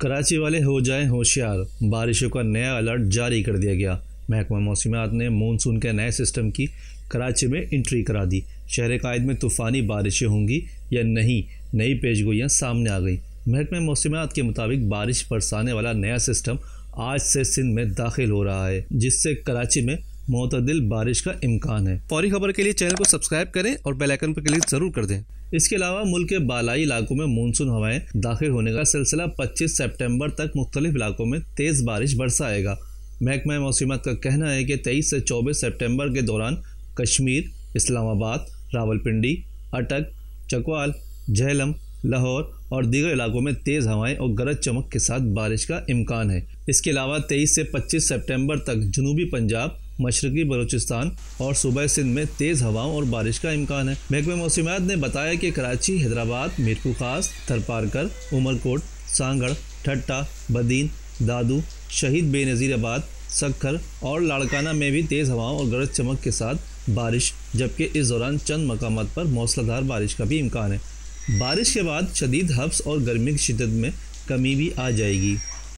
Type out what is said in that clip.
कराची वाले हो जाए होशियार बारिशों का नया अलर्ट जारी कर दिया गया महकमा मौसमियात ने मानसून के नए सिस्टम की कराची में इंट्री करा दी शहर कायद में तूफ़ानी बारिशें होंगी या नहीं नई पेशगोइयाँ सामने आ गई महकमा मौसमियात के मुताबिक बारिश बरसाने वाला नया सिस्टम आज से सिंध में दाखिल हो रहा है जिससे कराची में मोतदिल बारिश का इम्कान है फौरी खबर के लिए चैनल को सब्सक्राइब करें और बेल आइकन पर क्लिक जरूर कर दें इसके अलावा मुल्क के बालाई इलाकों में मानसून हवाएं दाखिल होने का सिलसिला 25 सितंबर तक मुख्तलिफ इलाकों में तेज़ बारिश बरसाएगा महकमा मौसमत का कहना है कि तेईस से चौबीस सेप्टेम्बर के दौरान कश्मीर इस्लामाबाद रावलपिंडी अटक चकवाल झेलम लाहौर और दीगर इलाकों में तेज़ हवाएं और गरज चमक के साथ बारिश का इम्कान है इसके अलावा 23 से 25 सितंबर तक जनूबी पंजाब मशरकी बलूचिस्तान और सूबह सिंध में तेज़ हवाओं और बारिश का इम्कान है महकमे मौसमियात ने बताया कि कराची हैदराबाद मीरपुर खास थरपारकर उमरकोट सांगड़ ठट्टा बदीन दादू शहीद बेनज़ीराबाद सखर और लाड़काना में भी तेज़ हवाओं और गरज चमक के साथ बारिश जबकि इस दौरान चंद मकाम पर मौसलाधार बारिश का भी इम्कान है बारिश के बाद शदीद हफ्स और गर्मी की शिदत में कमी भी आ जाएगी